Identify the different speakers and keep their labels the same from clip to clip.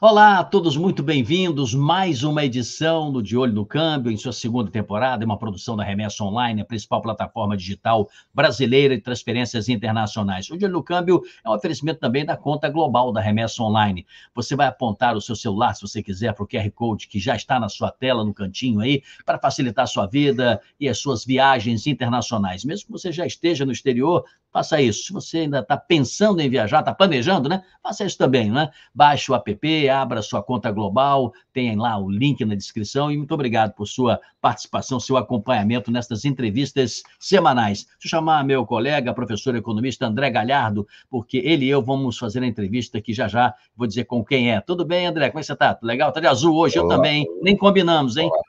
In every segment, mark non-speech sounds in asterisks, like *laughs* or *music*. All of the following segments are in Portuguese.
Speaker 1: Olá todos, muito bem-vindos. Mais uma edição do De Olho no Câmbio, em sua segunda temporada, uma produção da Remessa Online, a principal plataforma digital brasileira de transferências internacionais. O De Olho no Câmbio é um oferecimento também da conta global da Remessa Online. Você vai apontar o seu celular, se você quiser, para o QR Code que já está na sua tela, no cantinho aí, para facilitar a sua vida e as suas viagens internacionais. Mesmo que você já esteja no exterior, faça isso. Se você ainda está pensando em viajar, está planejando, né? Faça isso também, né? Baixe o app, abra sua conta global, tem lá o link na descrição. E muito obrigado por sua participação, seu acompanhamento nestas entrevistas semanais. Deixa eu chamar meu colega, professor economista André Galhardo, porque ele e eu vamos fazer a entrevista aqui já já vou dizer com quem é. Tudo bem, André? Como é que você está? Legal? Está de azul hoje? Olá. Eu também. Nem combinamos, hein? Olá.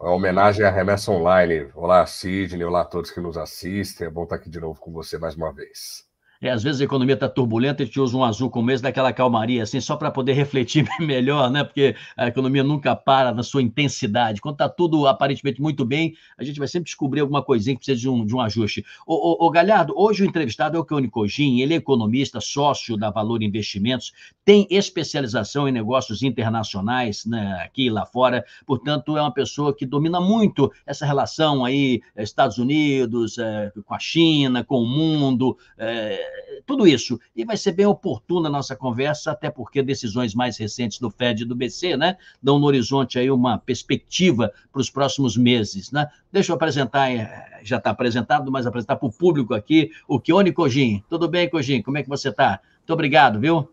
Speaker 2: Uma homenagem à é remessa online. Olá, Sidney. Olá a todos que nos assistem. É bom estar aqui de novo com você mais uma vez.
Speaker 1: É, às vezes a economia está turbulenta, a gente usa um azul como mês daquela calmaria, assim, só para poder *laughs* refletir *laughs* melhor, né? Porque a economia nunca para na sua intensidade. Quando está tudo aparentemente muito bem, a gente vai sempre descobrir alguma coisinha que precisa de um, de um ajuste. O, o, Galhardo, hoje o entrevistado é o Keone Cogin, ele é economista, sócio da Valor Investimentos, tem especialização em negócios internacionais né, aqui e lá fora, portanto, é uma pessoa que domina muito essa relação aí, Estados Unidos, é, com a China, com o mundo. É, tudo isso. E vai ser bem oportuna a nossa conversa, até porque decisões mais recentes do Fed e do BC, né, dão no horizonte aí uma perspectiva para os próximos meses, né? Deixa eu apresentar, eh, já está apresentado, mas apresentar para o público aqui o Kione Cojin. Tudo bem, Cojin? Como é que você está? Muito obrigado, viu?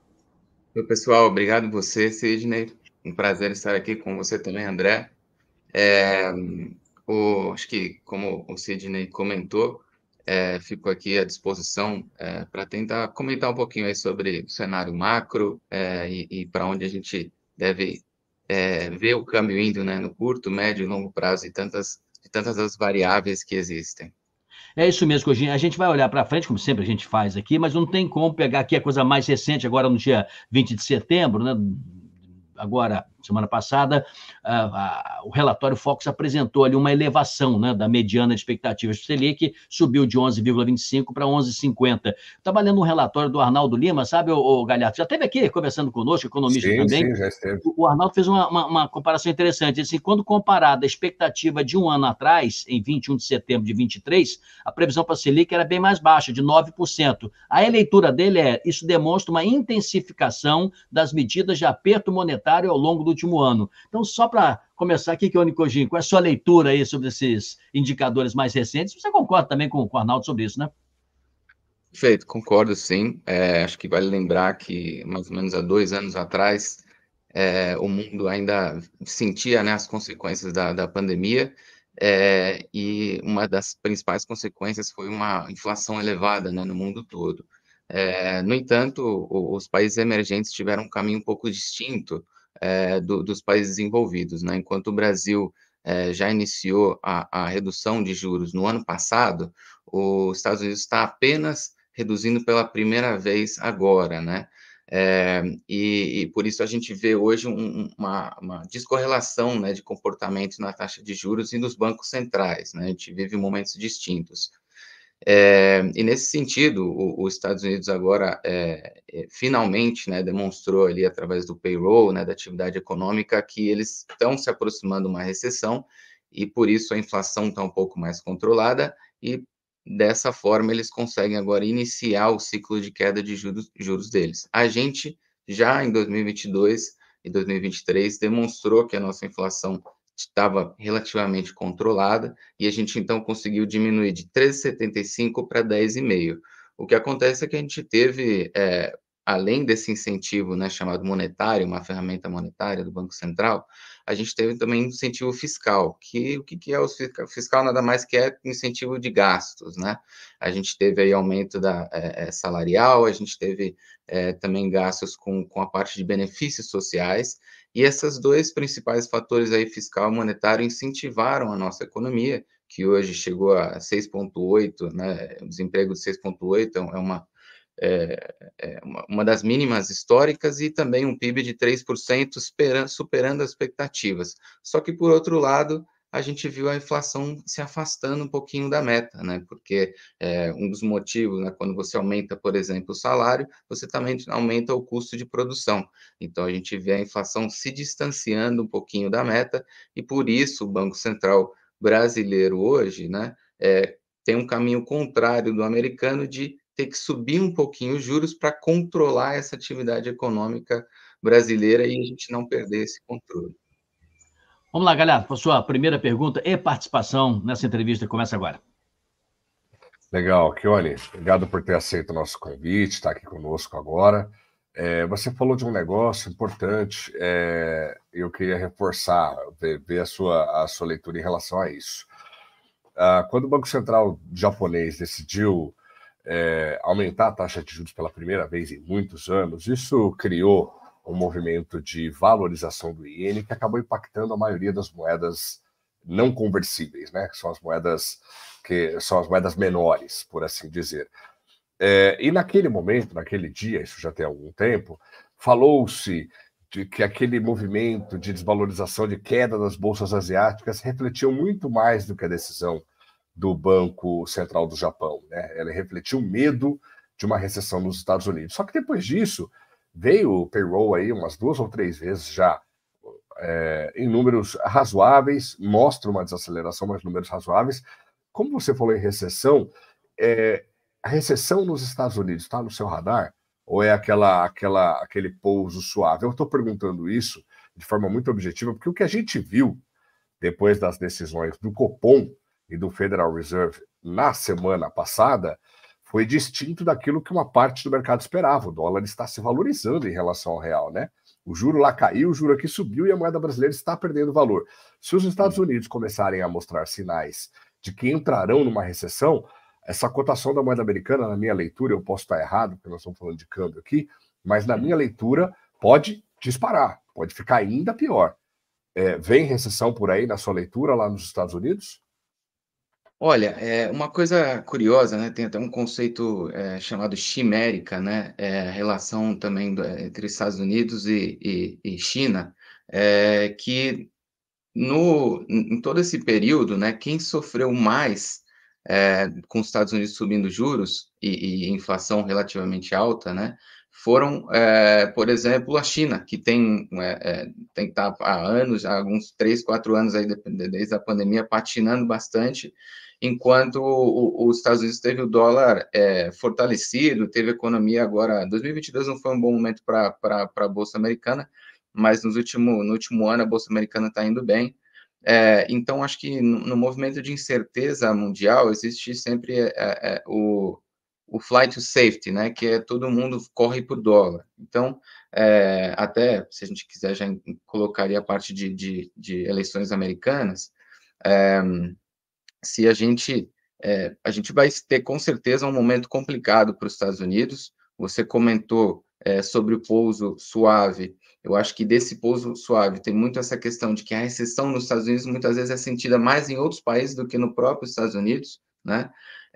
Speaker 3: pessoal, obrigado você, Sidney. Um prazer estar aqui com você também, André. É, o, acho que, como o Sidney comentou, é, fico aqui à disposição é, para tentar comentar um pouquinho aí sobre o cenário macro é, e, e para onde a gente deve é, ver o câmbio indo né, no curto, médio e longo prazo e tantas, e tantas as variáveis que existem.
Speaker 1: É isso mesmo, Cojinha. A gente vai olhar para frente, como sempre a gente faz aqui, mas não tem como pegar aqui a coisa mais recente, agora no dia 20 de setembro, né? agora semana passada, o relatório Fox apresentou ali uma elevação né, da mediana de expectativas do Selic, subiu de 11,25 para 11,50. Estava lendo um relatório do Arnaldo Lima, sabe, o, Galhardo? Já esteve aqui conversando conosco, economista sim, também. Sim, já esteve. O, Arnaldo fez uma, uma, uma comparação interessante. Ele disse assim, quando comparada a expectativa de um ano atrás, em 21 de setembro de 23, a previsão para a Selic era bem mais baixa, de 9%. A leitura dele é, isso demonstra uma intensificação das medidas de aperto monetário ao longo do último ano. Então, só para começar aqui, Kione Kojin, qual é a sua leitura aí sobre esses indicadores mais recentes? Você concorda também com, com o Arnaldo sobre isso, né?
Speaker 3: Perfeito, concordo sim. É, acho que vale lembrar que, mais ou menos há dois anos atrás, é, o mundo ainda sentia né, as consequências da, da pandemia, é, e uma das principais consequências foi uma inflação elevada né, no mundo todo. É, no entanto, os países emergentes tiveram um caminho um pouco distinto é, do, dos países envolvidos. Né? Enquanto o Brasil é, já iniciou a, a, redução de juros no ano passado, os Estados Unidos está apenas reduzindo pela primeira vez agora, né? É, e, e, por isso a gente vê hoje um, uma, uma, descorrelação né, de comportamento na taxa de juros e dos bancos centrais. Né? A gente vive momentos distintos. É, e nesse sentido, os Estados Unidos agora é, é, finalmente né, demonstrou ali através do payroll, né, da atividade econômica, que eles estão se aproximando de uma recessão e por isso a inflação está um pouco mais controlada e dessa forma eles conseguem agora iniciar o ciclo de queda de juros, juros deles. A gente já em 2022 e 2023 demonstrou que a nossa inflação estava relativamente controlada e a gente então conseguiu diminuir de 3,75 para 10,5. O que acontece é que a gente teve, é, além desse incentivo né, chamado monetário, uma ferramenta monetária do Banco Central, a gente teve também incentivo fiscal, que o que, que é o fiscal nada mais que é incentivo de gastos, né? A gente teve aí aumento da é, é salarial, a gente teve é, também gastos com, com a parte de benefícios sociais, e esses dois principais fatores aí, fiscal e monetário, incentivaram a nossa economia, que hoje chegou a 6,8, né? O desemprego de 6,8 é uma é, é uma das mínimas históricas e também um PIB de 3% superando as expectativas. Só que, por outro lado, a gente viu a inflação se afastando um pouquinho da meta, né? Porque é, um dos motivos, né, quando você aumenta, por exemplo, o salário, você também aumenta o custo de produção. Então a gente vê a inflação se distanciando um pouquinho da meta e por isso o Banco Central brasileiro hoje, né, é, tem um caminho contrário do americano de ter que subir um pouquinho os juros para controlar essa atividade econômica brasileira e a gente não perder esse controle.
Speaker 1: Vamos lá, galera, para a sua primeira pergunta e participação nessa entrevista que começa agora.
Speaker 2: Legal, Kione, obrigado por ter aceito o nosso convite, estar tá aqui conosco agora. É, você falou de um negócio importante, é, eu queria reforçar, ver, ver, a, sua, a sua leitura em relação a isso. Ah, quando o Banco Central japonês decidiu é, aumentar a taxa de juros pela primeira vez em muitos anos, isso criou um movimento de valorização do iene que acabou impactando a maioria das moedas não conversíveis, né? Que são as moedas que são as moedas menores, por assim dizer. É, e naquele momento, naquele dia, isso já tem algum tempo, falou-se de que aquele movimento de desvalorização, de queda das bolsas asiáticas, refletiu muito mais do que a decisão do Banco Central do Japão. Né? Ela refletiu o medo de uma recessão nos Estados Unidos. Só que depois disso, veio o payroll aí umas duas ou três vezes já é, em números razoáveis, mostra uma desaceleração, mas números razoáveis. Como você falou em recessão, é, a recessão nos Estados Unidos está no seu radar? Ou é aquela, aquela, aquele pouso suave? Eu estou perguntando isso de forma muito objetiva, porque o que a gente viu depois das decisões do Copom e do Federal Reserve na semana passada foi distinto daquilo que uma parte do mercado esperava. O dólar está se valorizando em relação ao real, né? O juro lá caiu, o juro aqui subiu e a moeda brasileira está perdendo valor. Se os Estados uhum. Unidos começarem a mostrar sinais de que entrarão numa recessão, essa cotação da moeda americana, na minha leitura, eu posso estar errado, porque nós estamos falando de câmbio aqui, mas na minha leitura pode disparar, pode ficar ainda pior. É, vem recessão por aí na sua leitura lá nos Estados Unidos?
Speaker 3: Olha, é uma coisa curiosa, né? Tem até um conceito é, chamado chimérica, né? É, relação também do, é, entre Estados Unidos e, e, e China, é, que no, em todo esse período, né? Quem sofreu mais é, com os Estados Unidos subindo juros e, e inflação relativamente alta, né? Foram, é, por exemplo, a China, que tem, tem que estar tá há anos, há alguns três, quatro anos aí, desde a pandemia, patinando bastante enquanto os Estados Unidos teve o dólar é, fortalecido, teve economia agora. 2022 não foi um bom momento para a Bolsa Americana, mas nos último, no último ano a Bolsa Americana está indo bem. É, então, acho que no, no, movimento de incerteza mundial existe sempre é, é, é o, o flight to safety, né? Que é todo mundo corre por dólar. Então, é, até se a gente quiser, já colocaria a parte de, de, de eleições americanas se a gente é, a gente vai ter com certeza um momento complicado para os Estados Unidos. Você comentou é, sobre o pouso suave. Eu acho que desse pouso suave tem muito essa questão de que a recessão nos Estados Unidos muitas vezes é sentida mais em outros países do que no próprio Estados Unidos, né?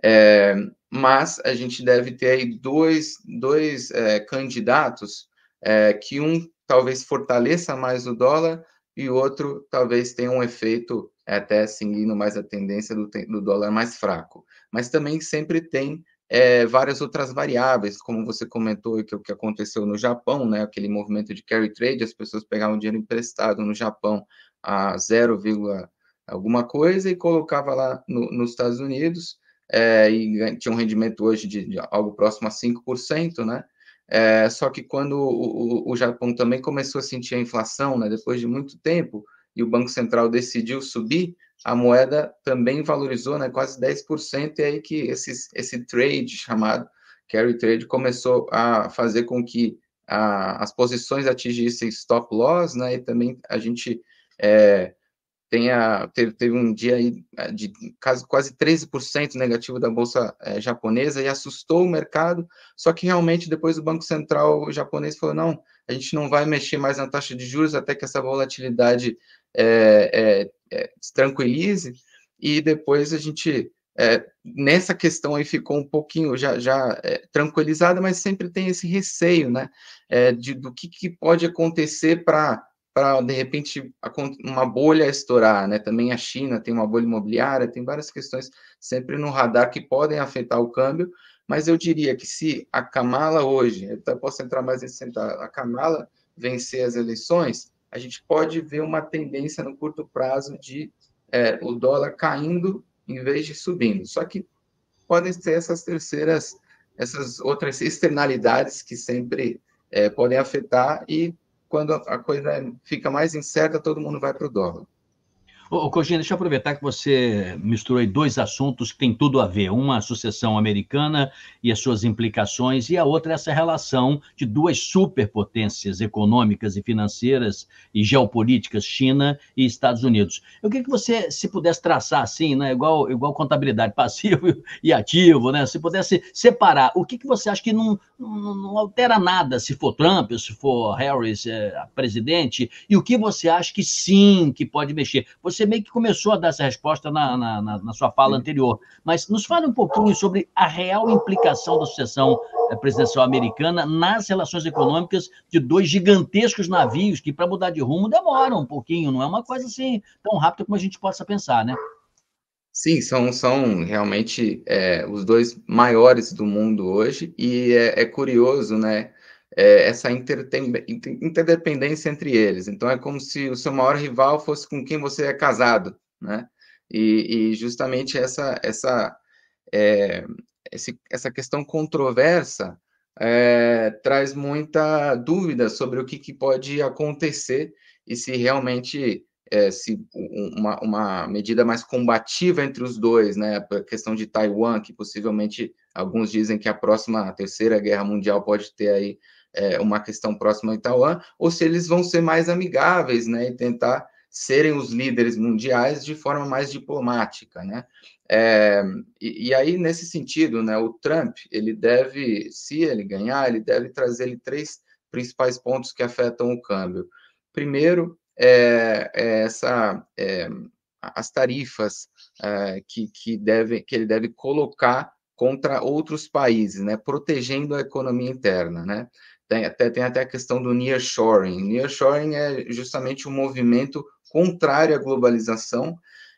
Speaker 3: É, mas a gente deve ter aí dois, dois candidatos que um talvez fortaleça mais o dólar e o outro talvez tenha um efeito é até seguindo mais a tendência do, do dólar mais fraco. Mas também sempre tem é, várias outras variáveis, como você comentou que o que aconteceu no Japão, né? Aquele movimento de carry trade, as pessoas pegavam dinheiro emprestado no Japão a 0, alguma coisa e colocava lá no, nos Estados Unidos é, e tinha um rendimento hoje de, de algo próximo a 5%, né? É, só que quando o, o, o, Japão também começou a sentir a inflação, né, depois de muito tempo, e o Banco Central decidiu subir, a moeda também valorizou né, quase 10%, e aí que esse esse trade chamado carry trade começou a fazer com que a, as posições atingissem stop loss, né, e também a gente é, tenha, teve, teve um dia aí é, de quase, quase 13% negativo da bolsa é, japonesa e assustou o mercado, só que realmente depois o Banco Central japonês falou, não, a gente não vai mexer mais na taxa de juros até que essa volatilidade é, é, é, se tranquilize e depois a gente é, nessa questão aí ficou um pouquinho já, já é, tranquilizada, mas sempre tem esse receio, né, de, do que, que pode acontecer para para de repente uma bolha estourar, né? Também a China tem uma bolha imobiliária, tem várias questões sempre no radar que podem afetar o câmbio, mas eu diria que se a Kamala hoje, eu posso entrar mais nesse a Kamala vencer as eleições, a gente pode ver uma tendência no curto prazo de é, o dólar caindo em vez de subindo. Só que podem ser essas terceiras, essas outras externalidades que sempre é, podem afetar e quando a coisa fica mais incerta, todo mundo vai para o dólar.
Speaker 1: Ô, Coginha, deixa eu aproveitar que você misturou aí dois assuntos que têm tudo a ver. Uma, a sucessão americana e as suas implicações, e a outra, é essa relação de duas superpotências econômicas e financeiras e geopolíticas, China e Estados Unidos. Eu queria que você, se pudesse traçar assim, né, igual, igual contabilidade *laughs* passivo e ativo, né, se pudesse separar, o que, que você acha que não, não, não altera nada se for Trump, se for Harris é, presidente, e o que você acha que sim, que pode mexer? Você você meio que começou a dar essa resposta na, na, na, na sua fala anterior, mas nos fale um pouquinho sobre a real implicação da sucessão eh, presidencial americana nas relações econômicas de dois gigantescos navios que, para mudar de rumo, demoram um pouquinho, não é uma coisa assim tão rápida como a gente possa pensar, né?
Speaker 3: Sim, são, são realmente é, os dois maiores do mundo hoje, e é, é curioso, né? é, essa interdependência entre eles. Então, é como se o seu maior rival fosse com quem você é casado, né? E, e justamente essa, essa, é, esse, essa questão controversa é, traz muita dúvida sobre o que, que pode acontecer e se realmente é, se uma, uma, medida mais combativa entre os dois, né? A questão de Taiwan, que possivelmente alguns dizem que a próxima a terceira guerra mundial pode ter aí é, uma questão próxima a Taiwan, ou se eles vão ser mais amigáveis, né, e tentar serem os líderes mundiais de forma mais diplomática, né? É, e, e, aí nesse sentido, né, o Trump ele deve, se ele ganhar, ele deve trazer ele três principais pontos que afetam o câmbio. Primeiro é, é essa é, as tarifas é, que, que, deve, que ele deve colocar contra outros países, né, protegendo a economia interna, né? Tem até, tem até a questão do nearshoring. Nearshoring é justamente um movimento contrário à globalização,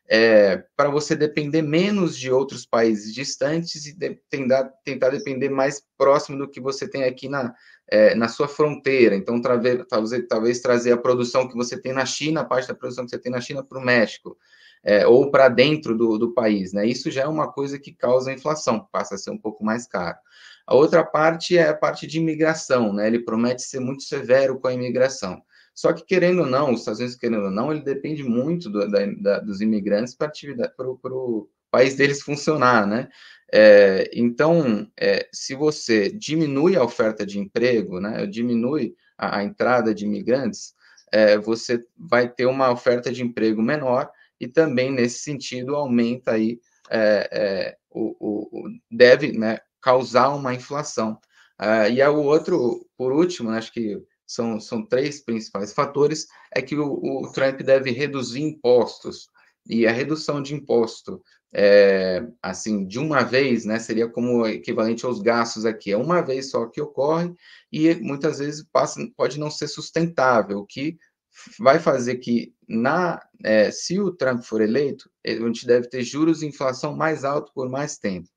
Speaker 3: é, para você depender menos de outros países distantes e de, tentar, tentar depender mais próximo do que você tem aqui na, é, na sua fronteira. Então, traver, talvez, talvez trazer a produção que você tem na China, a parte da produção que você tem na China, para o México. É, ou para dentro do, do país, né? Isso já é uma coisa que causa inflação, passa a ser um pouco mais caro. A outra parte é a parte de imigração, né? Ele promete ser muito severo com a imigração. Só que, querendo ou não, os Estados Unidos, querendo ou não, ele depende muito do, da, da, dos imigrantes para o país deles funcionar, né? É, então, é, se você diminui a oferta de emprego, né, diminui a, a entrada de imigrantes, é, você vai ter uma oferta de emprego menor e também, nesse sentido, aumenta aí é, é, o, o, deve, né, causar uma inflação. Uh, e o outro, por último, né, acho que são, são três principais fatores, é que o, o Trump deve reduzir impostos. E a redução de imposto, é, assim, de uma vez, né, seria como equivalente aos gastos aqui. É uma vez só que ocorre e muitas vezes passa, pode não ser sustentável, o que vai fazer que, na, é, se o Trump for eleito, a gente deve ter juros e inflação mais alto por mais tempo.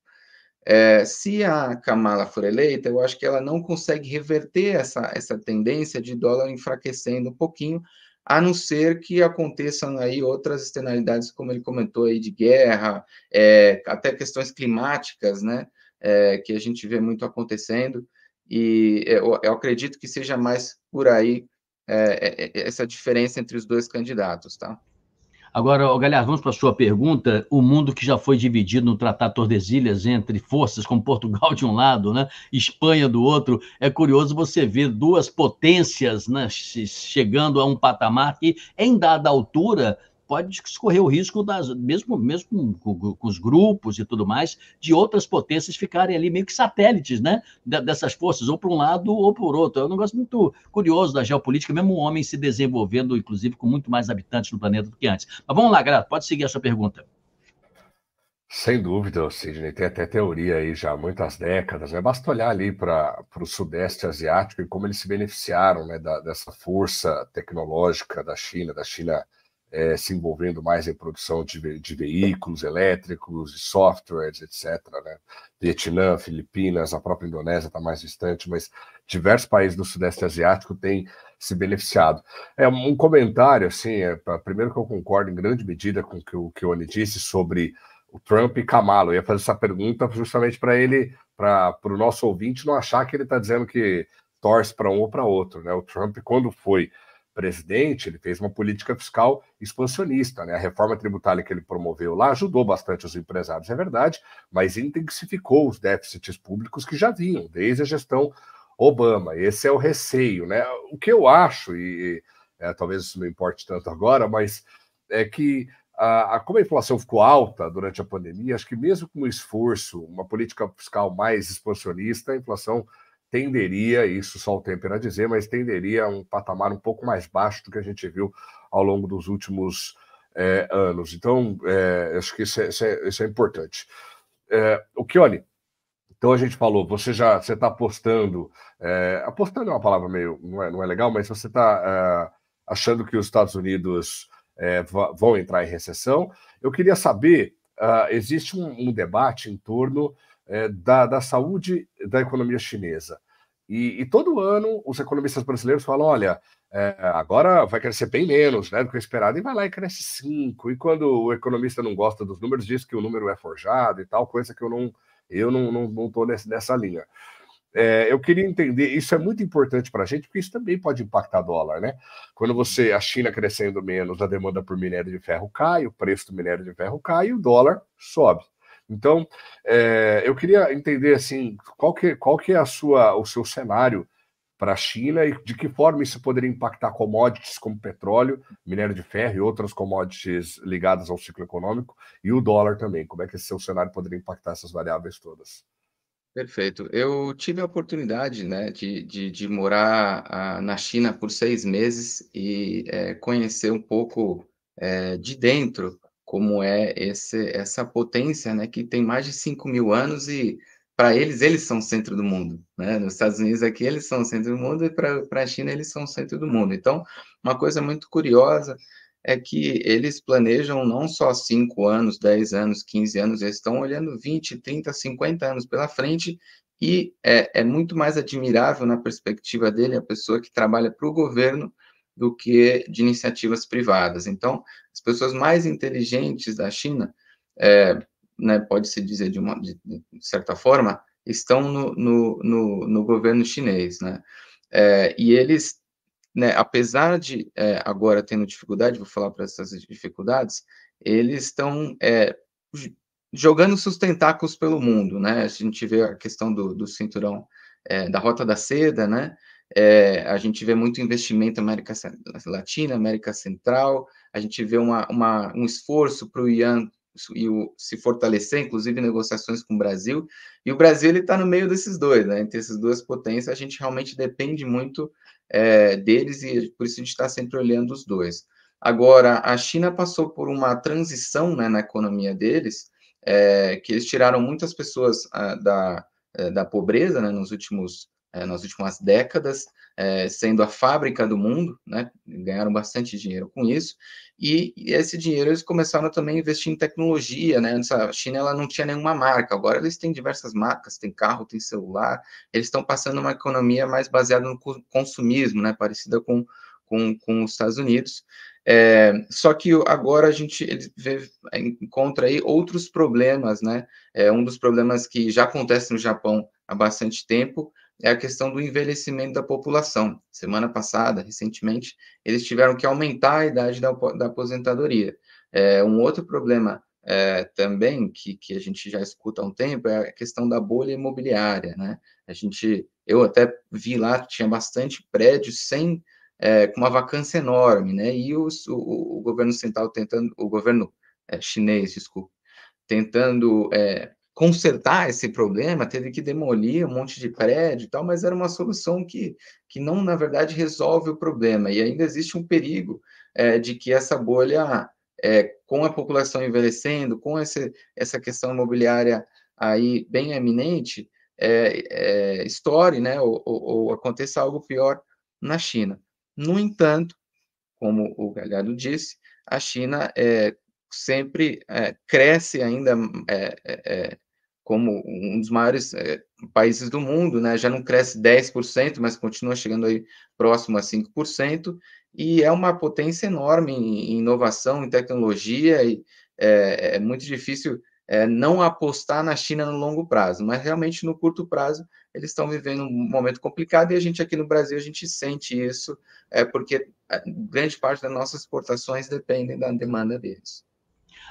Speaker 3: É, se a Kamala for eleita, eu acho que ela não consegue reverter essa, essa tendência de dólar enfraquecendo um pouquinho, a não ser que aconteçam aí outras externalidades, como ele comentou aí, de guerra, é, até questões climáticas, né, é, que a gente vê muito acontecendo, e é, eu, eu acredito que seja mais por aí é, é, essa diferença entre os dois candidatos, tá?
Speaker 1: Agora, Galhardo, vamos para a sua pergunta. O mundo que já foi dividido no Tratado Tordesilhas entre forças como Portugal de um lado, né, Espanha do outro, é curioso você ver duas potências né, chegando a um patamar que, em dada altura, pode correr o risco das, mesmo, mesmo com, com, os grupos e tudo mais, de outras potências ficarem ali meio que satélites, né? Dessas forças, ou para um lado ou para o outro. É um negócio muito curioso da geopolítica, mesmo o homem se desenvolvendo, inclusive, com muito mais habitantes no planeta do que antes. Mas vamos lá, Grato, pode seguir a sua pergunta.
Speaker 2: Sem dúvida, Sidney, tem até teoria aí já há muitas décadas, né? Basta olhar ali para o Sudeste Asiático e como eles se beneficiaram né, da, dessa força tecnológica da China, da China é, se envolvendo mais em produção de, de veículos elétricos, de softwares, etc. Né? Vietnã, Filipinas, a própria Indonésia está mais distante, mas diversos países do Sudeste Asiático têm se beneficiado. É um comentário, assim, é, pra, primeiro que eu concordo em grande medida com que, o que o Oni disse sobre o Trump e Kamala. Eu ia fazer essa pergunta justamente para ele, para o nosso ouvinte não achar que ele está dizendo que torce para um ou para outro. Né? O Trump, quando foi presidente, ele fez uma política fiscal expansionista, né? A reforma tributária que ele promoveu lá ajudou bastante os empresários, é verdade, mas intensificou os déficits públicos que já vinham desde a gestão Obama. Esse é o receio, né? O que eu acho, e é, talvez isso não importe tanto agora, mas é que a, a, como a inflação ficou alta durante a pandemia, acho que mesmo com o esforço, uma política fiscal mais expansionista, a inflação tenderia, isso só o tempo irá dizer, mas tenderia a um patamar um pouco mais baixo do que a gente viu ao longo dos últimos é, anos. Então, é, acho que isso é, isso é isso é importante. É, o Kione, então a gente falou, você já você está apostando, é, apostando é uma palavra meio, não é, não é legal, mas você está achando que os Estados Unidos vão entrar em recessão. Eu queria saber, ah, existe um, um debate em torno é, da, da saúde da economia chinesa. E, e, todo ano os economistas brasileiros falam: olha, é, agora vai crescer bem menos né, do que esperado, e vai lá e cresce 5. E quando o economista não gosta dos números, diz que o número é forjado e tal, coisa que eu não eu não estou não, não nessa linha. É, eu queria entender, isso é muito importante para a gente, porque isso também pode impactar dólar, né? Quando você, a China crescendo menos, a demanda por minério de ferro cai, o preço do minério de ferro cai e o dólar sobe. Então, é, eu queria entender assim, qual que, qual que é a sua, o seu cenário para a China e de que forma isso poderia impactar commodities como petróleo, minério de ferro e outras commodities ligadas ao ciclo econômico e o dólar também. Como é que esse seu cenário poderia impactar essas variáveis todas?
Speaker 3: Perfeito. Eu tive a oportunidade né, de, de, de morar ah, na China por seis meses e é, conhecer um pouco é, de dentro como é esse, essa potência, né, que tem mais de 5 mil anos e para eles, eles são o centro do mundo. Né? Nos Estados Unidos aqui, eles são o centro do mundo e para a China, eles são o centro do mundo. Então, uma coisa muito curiosa é que eles planejam não só 5 anos, 10 anos, 15 anos, eles estão olhando 20, 30, 50 anos pela frente e é, é muito mais admirável na perspectiva dele a pessoa que trabalha para o governo do que de iniciativas privadas. Então, as pessoas mais inteligentes da China, é, né, pode-se dizer de, uma, de, de, certa forma, estão no, no, no, no governo chinês, né? É, e eles, né, apesar de é, agora tendo dificuldade, vou falar para essas dificuldades, eles estão é, jogando seus tentáculos pelo mundo, né? A gente vê a questão do, do cinturão é, da Rota da Seda, né? É, a gente vê muito investimento na América Latina, América Central, a gente vê uma, uma um esforço para o Ian e o, se fortalecer, inclusive negociações com o Brasil, e o Brasil está no meio desses dois, né? entre essas duas potências, a gente realmente depende muito é, deles e por isso a gente está sempre olhando os dois. Agora, a China passou por uma transição né, na economia deles, é, que eles tiraram muitas pessoas a, ah, da, é, da pobreza né, nos últimos é, nas últimas décadas, é, sendo a fábrica do mundo, né? ganharam bastante dinheiro com isso, e, e esse dinheiro eles começaram também a investir em tecnologia, né? Antes a China ela não tinha nenhuma marca, agora eles têm diversas marcas, tem carro, tem celular, eles estão passando uma economia mais baseada no consumismo, né? Parecida com, com, com os Estados Unidos. É, só que agora a gente vê, encontra aí outros problemas, né? É, um dos problemas que já acontece no Japão há bastante tempo é a questão do envelhecimento da população. Semana passada, recentemente, eles tiveram que aumentar a idade da, da aposentadoria. É, um outro problema é, também que, que a gente já escuta há um tempo é a questão da bolha imobiliária, né? A gente, eu até vi lá que tinha bastante prédio sem é, com uma vacância enorme, né? E os, o, o governo central tentando, o governo é, chinês, desculpa, tentando é, consertar esse problema, teve que demolir um monte de prédio e tal, mas era uma solução que, que não, na verdade, resolve o problema. E ainda existe um perigo é, de que essa bolha, é, com a população envelhecendo, com esse, essa questão imobiliária aí bem eminente, é, é estoure, né, ou, ou, ou aconteça algo pior na China. No entanto, como o Galhardo disse, a China é, sempre é, cresce ainda é, é, é como um dos maiores é, países do mundo, né? Já não cresce 10%, mas continua chegando aí próximo a 5%, e é uma potência enorme em, inovação, em tecnologia, e é, é muito difícil é, não apostar na China no longo prazo, mas realmente no curto prazo eles estão vivendo um momento complicado e a gente aqui no Brasil a gente sente isso, é porque grande parte das nossas exportações dependem da demanda deles.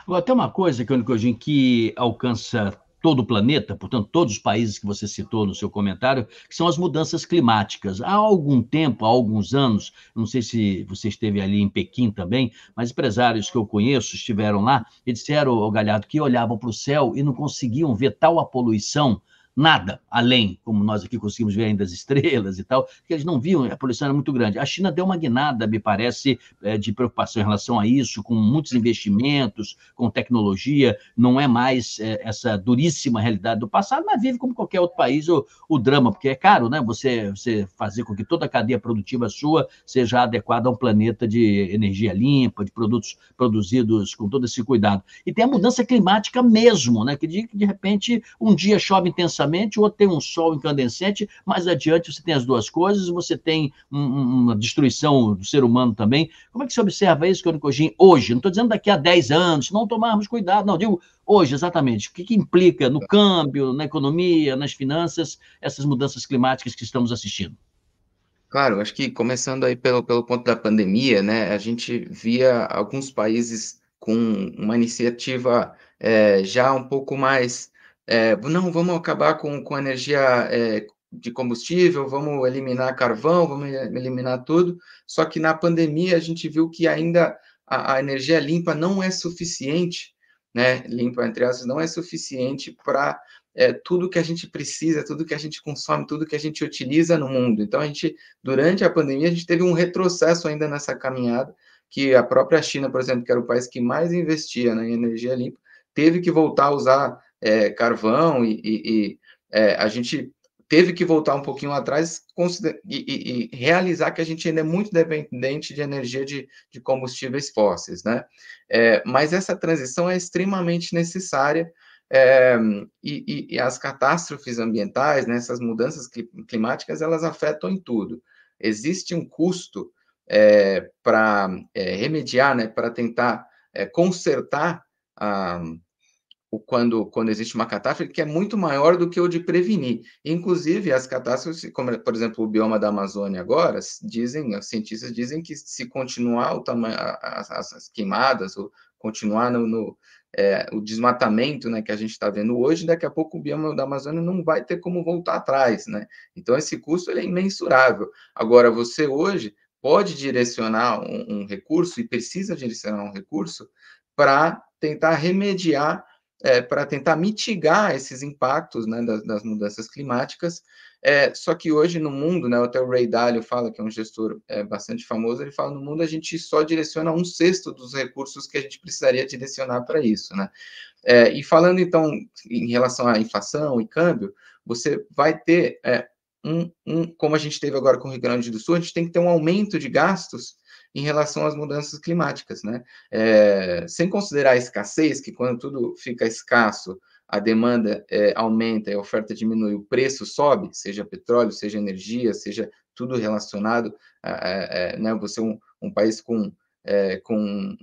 Speaker 1: Agora, tem uma coisa, Cândido Cogin, que alcança todo o planeta, portanto, todos os países que você citou no seu comentário, que são as mudanças climáticas. Há algum tempo, há alguns anos, não sei se você esteve ali em Pequim também, mas empresários que eu conheço estiveram lá e disseram ao Galhardo que olhavam para o céu e não conseguiam ver tal a poluição nada além, como nós aqui conseguimos ver ainda as estrelas e tal, que eles não viam, a poluição era muito grande. A China deu uma guinada, me parece, eh, de preocupação em relação a isso, com muitos investimentos, com tecnologia, não é mais eh, essa duríssima realidade do passado, mas vive como qualquer outro país o, o drama, porque é caro, né? Você, você fazer com que toda a cadeia produtiva sua seja adequada a um planeta de energia limpa, de produtos produzidos com todo esse cuidado. E tem a mudança climática mesmo, né? Que de, de repente um dia chove intensamente intensamente, outro tem um sol incandescente, mais adiante você tem as duas coisas, você tem um, uma destruição do ser humano também. Como é que se observa isso, Coricojin, hoje? Não estou dizendo daqui a 10 anos, se não tomarmos cuidado, não, digo hoje exatamente. O que, que implica no câmbio, na economia, nas finanças, essas mudanças climáticas que estamos assistindo?
Speaker 3: Claro, acho que começando aí pelo, pelo ponto da pandemia, né, a gente via alguns países com uma iniciativa é, já um pouco mais é, não, vamos acabar com, com energia é, de combustível, vamos eliminar carvão, vamos eliminar tudo. Só que na pandemia a gente viu que ainda a, a energia limpa não é suficiente, né? Limpa, entre aspas, não é suficiente para é, tudo que a gente precisa, tudo que a gente consome, tudo que a gente utiliza no mundo. Então a gente, durante a pandemia, a gente teve um retrocesso ainda nessa caminhada, que a própria China, por exemplo, que era o país que mais investia né, em energia limpa, teve que voltar a usar é, carvão e, e, e é, a gente teve que voltar um pouquinho atrás e, e, realizar que a gente ainda é muito dependente de energia de, de combustíveis fósseis, né? É, mas essa transição é extremamente necessária é, e, e, as catástrofes ambientais, né, essas mudanças climáticas, elas afetam em tudo. Existe um custo é, para é, remediar, né, para tentar é, consertar a, o, quando, quando existe uma catástrofe, que é muito maior do que o de prevenir. Inclusive, as catástrofes, como por exemplo o bioma da Amazônia agora, dizem, os cientistas dizem que se continuar o tamanho, as, as queimadas, ou continuar no, no é, o desmatamento né, que a gente está vendo hoje, daqui a pouco o bioma da Amazônia não vai ter como voltar atrás. Né? Então, esse custo ele é imensurável. Agora, você hoje pode direcionar um, um recurso e precisa direcionar um recurso para tentar remediar é, para tentar mitigar esses impactos né, das, das, mudanças climáticas. É, só que hoje no mundo, né, até o Ray Dalio fala, que é um gestor é, bastante famoso, ele fala no mundo a gente só direciona um sexto dos recursos que a gente precisaria direcionar para isso. Né? É, e falando então em relação à inflação e câmbio, você vai ter é, um, um, como a gente teve agora com o Rio Grande do Sul, a gente tem que ter um aumento de gastos em relação às mudanças climáticas, né? É, sem considerar a escassez, que quando tudo fica escasso, a demanda é, aumenta, a oferta diminui, o preço sobe, seja petróleo, seja energia, seja tudo relacionado, é, né? Você é um, um país com é, com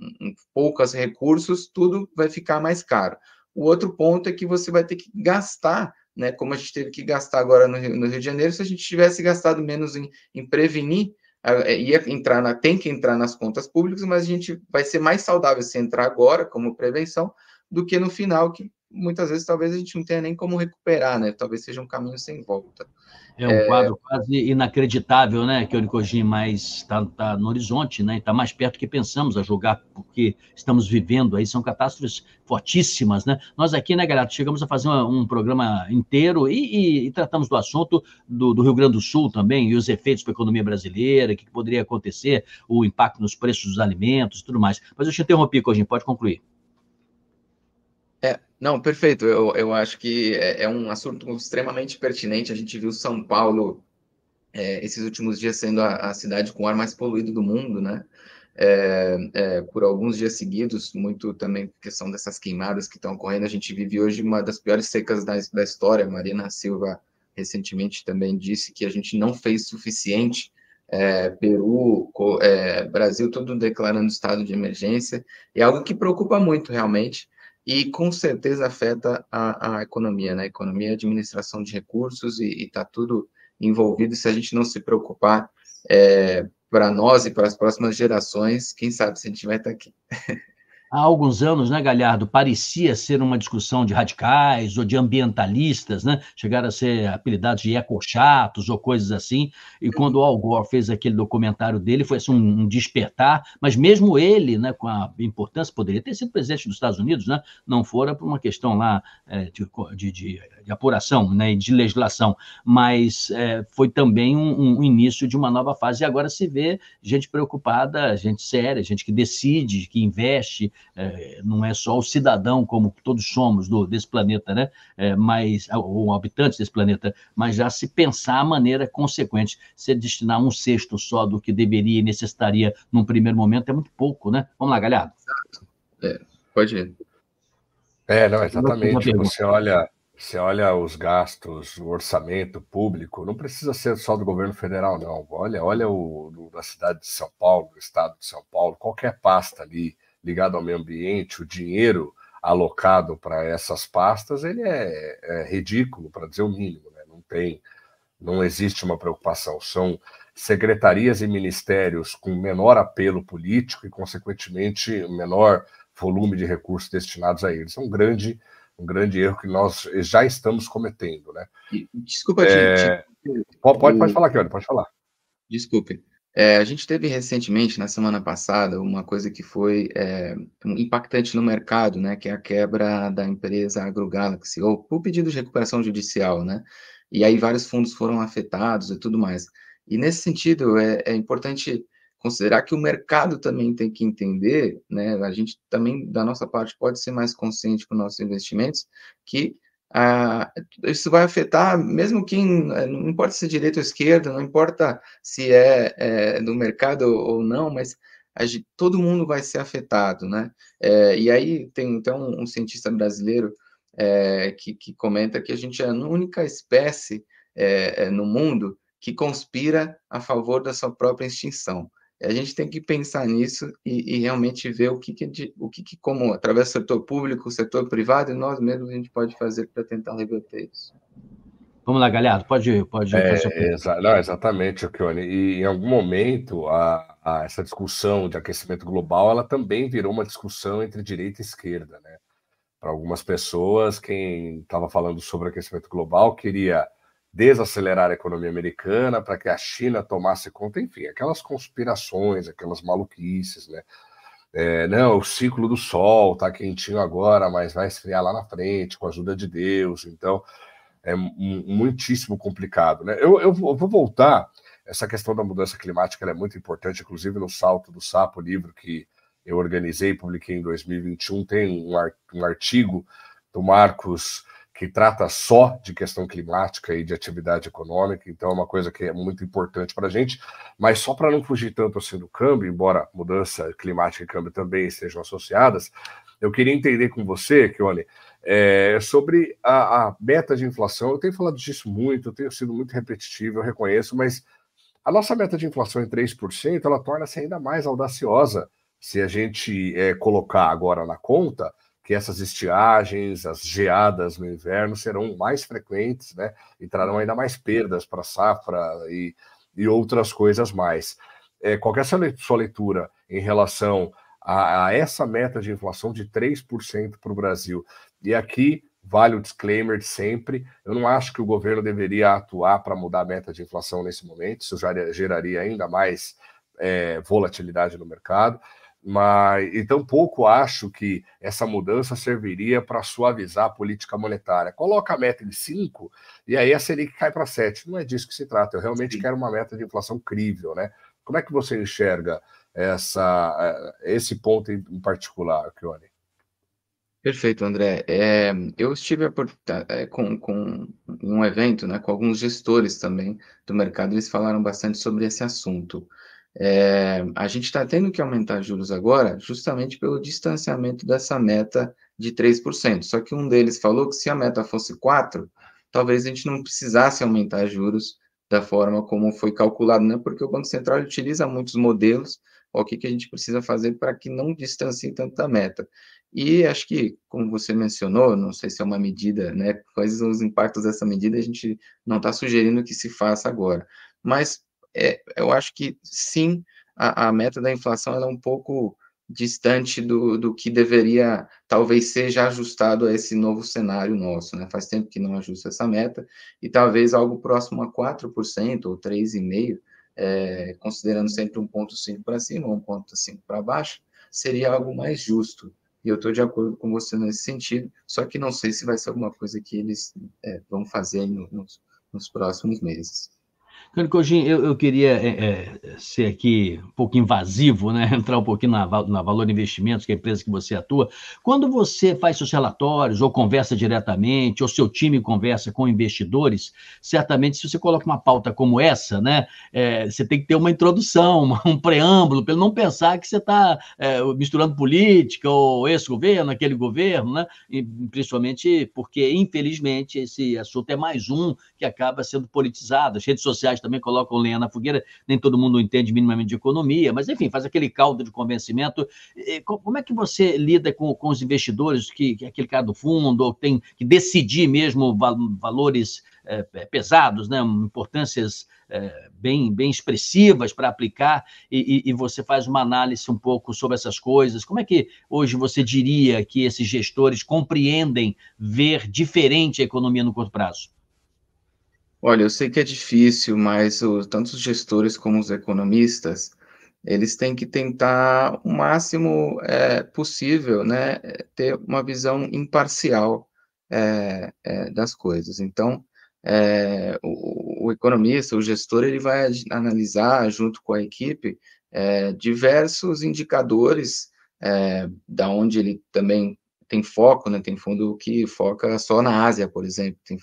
Speaker 3: poucos recursos, tudo vai ficar mais caro. O outro ponto é que você vai ter que gastar né, como a gente teve que gastar agora no Rio, no Rio de Janeiro, se a gente tivesse gastado menos em, em prevenir é, ia entrar na, tem que entrar nas contas públicas, mas a gente vai ser mais saudável se entrar agora como prevenção do que no final que muitas vezes talvez a gente não tenha nem como recuperar, né? Talvez seja um caminho sem volta. É um é... quadro
Speaker 1: quase inacreditável, né? Que o Nicodim mais está tá no horizonte, né? Está mais perto que pensamos a jogar, porque estamos vivendo aí, são catástrofes fortíssimas, né? Nós aqui, né, galera, chegamos a fazer um, programa inteiro e, e, e, tratamos do assunto do, do, Rio Grande do Sul também, e os efeitos para a economia brasileira, o que, que, poderia acontecer, o impacto nos preços dos alimentos e tudo mais. Mas eu te interrompi, Cogim, pode concluir.
Speaker 3: Não, perfeito. Eu, eu acho que é, é um assunto extremamente pertinente. A gente viu São Paulo é, esses últimos dias sendo a, a, cidade com o ar mais poluído do mundo, né? É, é por alguns dias seguidos, muito também questão dessas queimadas que estão ocorrendo. A gente vive hoje uma das piores secas da, da história. Marina Silva recentemente também disse que a gente não fez suficiente é, Peru, é, Brasil, tudo declarando estado de emergência, é algo que preocupa muito realmente e com certeza afeta a, a economia, né? Economia, é administração de recursos e está tudo envolvido. Se a gente não se preocupar, é, para nós e para as próximas gerações, quem sabe se a gente vai estar tá aqui. *laughs*
Speaker 1: há alguns anos, né, Galhardo, parecia ser uma discussão de radicais ou de ambientalistas, né? Chegaram a ser apelidados de ecochatos ou coisas assim. E quando o Al Gore fez aquele documentário dele, foi assim, um, despertar, mas mesmo ele, né, com a importância, poderia ter sido presidente dos Estados Unidos, né? Não fora por uma questão lá é, de, de, de de apuração né, de legislação, mas é, foi também um, um, início de uma nova fase. E agora se vê gente preocupada, gente séria, gente que decide, que investe, é, não é só o cidadão, como todos somos do, desse planeta, né? É, mas, ou habitantes desse planeta, mas já se pensar a maneira consequente. Se destinar um sexto só do que deveria e necessitaria num primeiro momento é muito pouco, né? Vamos lá, Galhardo.
Speaker 2: É, pode ir. É, não, exatamente. Você olha você olha os gastos, o orçamento público, não precisa ser só do governo federal, não. Olha, olha o da cidade de São Paulo, do estado de São Paulo, qualquer pasta ali ligada ao meio ambiente, o dinheiro alocado para essas pastas, ele é, é ridículo, para dizer o mínimo. Né? Não tem, não existe uma preocupação. São secretarias e ministérios com menor apelo político e, consequentemente, menor volume de recursos destinados a eles. É um grande um grande erro que nós já estamos
Speaker 3: cometendo, né? Desculpa, é... gente. Tipo, pode, pode, falar, Kiara, pode falar. Desculpe. É, a gente teve recentemente, na semana passada, uma coisa que foi é, impactante no mercado, né, que é a quebra da empresa AgroGalaxy, ou por pedido de recuperação judicial, né? E aí vários fundos foram afetados e tudo mais. E nesse sentido, é, é importante considerar então, que o mercado também tem que entender, né? A gente também, da nossa parte, pode ser mais consciente com nossos investimentos, que ah, isso vai afetar, mesmo quem, eh, não importa se é direita ou esquerda, não importa se é, é do mercado ou não, mas a gente todo mundo vai ser afetado, né? É, e aí tem então um cientista brasileiro é, que, que, comenta que a gente é a única espécie é, é, no mundo que conspira a favor da sua própria extinção. A gente tem que pensar nisso e, e realmente ver o que, que é de, o que, que, como através do setor público, setor privado e nós mesmos a gente pode fazer para tentar reverter isso.
Speaker 2: Vamos lá, Galhardo, pode ir, pode ir. É, exa não, exatamente, Okione. E em algum momento, a, a, essa discussão de aquecimento global, ela também virou uma discussão entre direita e esquerda, né? Para algumas pessoas, quem estava falando sobre aquecimento global queria desacelerar a economia americana para que a China tomasse conta, enfim, aquelas conspirações, aquelas maluquices, né? É, não, o ciclo do sol está quentinho agora, mas vai esfriar lá na frente, com a ajuda de Deus. Então, é muitíssimo complicado. Né? Eu, eu vou voltar. Essa questão da mudança climática é muito importante, inclusive no Salto do Sapo, livro que eu organizei e publiquei em 2021, tem um, artigo do Marcos que trata só de questão climática e de atividade econômica, então é uma coisa que é muito importante para a gente, mas só para não fugir tanto assim do câmbio, embora mudança climática e câmbio também estejam associadas, eu queria entender com você, Kione, é, eh, sobre a, a, meta de inflação. Eu tenho falado disso muito, eu tenho sido muito repetitivo, eu reconheço, mas a nossa meta de inflação em 3%, ela torna-se ainda mais audaciosa se a gente é, colocar agora na conta que essas estiagens, as geadas no inverno serão mais frequentes, né? E trarão ainda mais perdas para a safra e, e outras coisas mais. É, é a sua leitura em relação a, a essa meta de inflação de 3% para o Brasil, e aqui vale o disclaimer de sempre, eu não acho que o governo deveria atuar para mudar a meta de inflação nesse momento, isso já geraria ainda mais é, volatilidade no mercado mas e tampouco acho que essa mudança serviria para suavizar a política monetária. Coloca a meta em 5 e aí a Selic cai para 7. Não é disso que se trata. Eu realmente Sim. quero uma meta de inflação crível, né? Como é que você enxerga essa, eh, esse ponto em particular,
Speaker 3: Kione? Perfeito, André. É, eu estive tá, é, com, com, em um evento né, com alguns gestores também do mercado, eles falaram bastante sobre esse assunto. É, a gente está tendo que aumentar juros agora justamente pelo distanciamento dessa meta de 3%. Só que um deles falou que se a meta fosse 4%, talvez a gente não precisasse aumentar juros da forma como foi calculado, né? porque o Banco Central utiliza muitos modelos, o que, que a gente precisa fazer para que não distancie tanto da meta. E acho que, como você mencionou, não sei se é uma medida, né? Quais os impactos dessa medida, a gente não está sugerindo que se faça agora. Mas é, eu acho que sim, a, a meta da inflação é um pouco distante do, do que deveria talvez seja ajustado a esse novo cenário nosso, né? Faz tempo que não ajusta essa meta, e talvez algo próximo a 4% ou 3,5%, é, considerando sempre 1,5 para cima ou 1,5 para baixo, seria algo mais justo. E eu estou de acordo com você nesse sentido, só que não sei se vai ser alguma coisa que eles é, vão fazer nos, nos próximos meses.
Speaker 1: Cândido eu, eu queria é, é, ser aqui um pouco invasivo, né? *laughs* entrar um pouquinho na, na Valor Investimentos, que é a empresa que você atua. Quando você faz seus relatórios, ou conversa diretamente, ou seu time conversa com investidores, certamente se você coloca uma pauta como essa, né? É, você tem que ter uma introdução, *laughs* um preâmbulo, para não pensar que você está é, misturando política, ou esse governo, aquele governo, né? E, principalmente porque, infelizmente, esse assunto é mais um que acaba sendo politizado. As redes sociais sociais também colocam lenha na fogueira, nem todo mundo entende minimamente de economia, mas enfim, faz aquele caldo de convencimento. Como é que você lida com, com os investidores, que, que é aquele cara do fundo, ou tem que decidir mesmo val, valores é, é, pesados, né? importâncias é, bem, bem expressivas para aplicar, e, e, e você faz uma análise um pouco sobre essas coisas. Como é que hoje você diria que esses gestores compreendem ver diferente a economia no curto prazo?
Speaker 3: Olha, eu sei que é difícil, mas os, tanto os gestores como os economistas, eles têm que tentar o máximo é, possível, né, ter uma visão imparcial é, é, das coisas. Então, é, o, o, economista, o gestor, ele vai analisar junto com a equipe é, diversos indicadores é, da onde ele também tem foco, né? Tem fundo que foca só na Ásia, por exemplo, tem